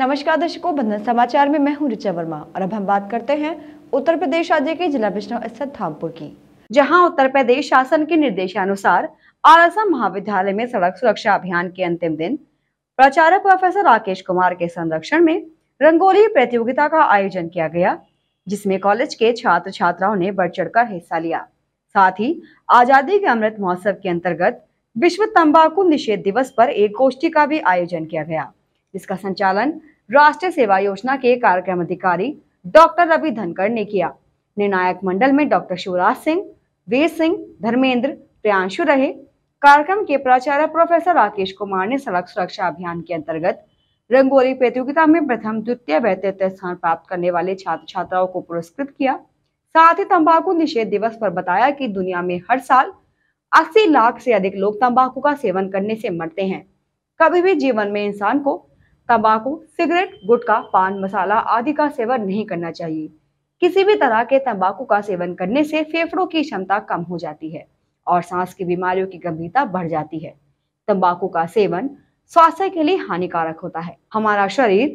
नमस्कार दर्शकों बंधन समाचार में मैं हूं ऋचा वर्मा और अब हम बात करते हैं उत्तर प्रदेश राज्य के जिला बिजनौर स्थित धामपुर की जहां उत्तर प्रदेश शासन के निर्देशानुसार आरसा महाविद्यालय में सड़क सुरक्षा अभियान के अंतिम दिन प्राचार्य प्रोफेसर राकेश कुमार के संरक्षण में रंगोली प्रतियोगिता का आयोजन किया गया जिसमें कॉलेज के छात्र छात्राओं ने बढ़ चढ़कर हिस्सा लिया साथ ही आजादी के अमृत महोत्सव के अंतर्गत विश्व तंबाकू निषेध दिवस पर एक गोष्ठी का भी आयोजन किया गया जिसका संचालन राष्ट्रीय सेवा योजना के कार्यक्रम अधिकारी डॉक्टर रवि धनकर ने किया निर्णायक मंडल में डॉक्टर शिवराज सिंह वीर सिंह धर्मेंद्र प्रियांशु रहे कार्यक्रम के प्राचार्य प्रोफेसर राकेश कुमार ने सड़क सुरक्षा अभियान के अंतर्गत रंगोली प्रतियोगिता में प्रथम द्वितीय बेहतर स्थान प्राप्त करने वाले छात्र छात्राओं को पुरस्कृत किया साथ ही तंबाकू निषेध दिवस पर बताया कि दुनिया में हर साल 80 लाख से अधिक लोग तंबाकू का सेवन करने से मरते हैं कभी भी जीवन में इंसान को तंबाकू सिगरेट गुटखा पान मसाला आदि का सेवन नहीं करना चाहिए किसी भी तरह के तंबाकू का सेवन करने से फेफड़ों की क्षमता कम हो जाती है और सांस की बीमारियों की गंभीरता बढ़ जाती है तंबाकू का सेवन स्वास्थ्य के लिए हानिकारक होता है हमारा शरीर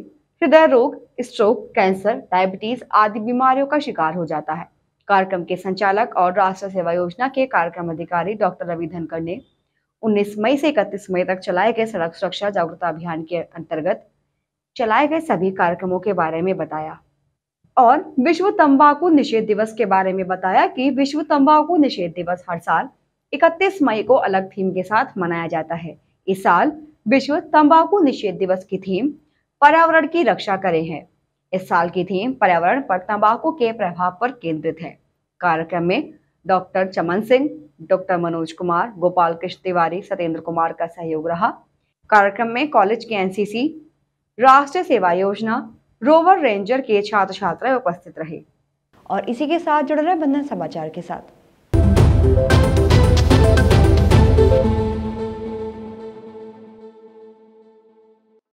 हृदय रोग स्ट्रोक कैंसर डायबिटीज आदि बीमारियों का शिकार हो जाता है कार्यक्रम के संचालक और राष्ट्र सेवा योजना के कार्यक्रम अधिकारी डॉक्टर रवि धनकर ने 19 मई से 31 मई तक चलाए गए सड़क सुरक्षा जागरूकता अभियान के अंतर्गत चलाए गए सभी कार्यक्रमों के बारे में बताया और विश्व तंबाकू निषेध दिवस के बारे में बताया कि विश्व तंबाकू निषेध दिवस हर साल 31 मई को अलग थीम के साथ मनाया जाता है इस साल विश्व तंबाकू निषेध दिवस की थीम पर्यावरण की रक्षा करें है इस साल की थीम पर्यावरण पर तंबाकू के प्रभाव पर केंद्रित है कार्यक्रम में डॉक्टर चमन सिंह डॉक्टर मनोज कुमार गोपाल कृष्ण तिवारी सत्येंद्र कुमार का सहयोग रहा कार्यक्रम में कॉलेज के एनसीसी राष्ट्रीय सेवा योजना रोवर रेंजर के छात्र छात्राएं उपस्थित रहे और इसी के साथ जुड़ रहे बंधन समाचार के साथ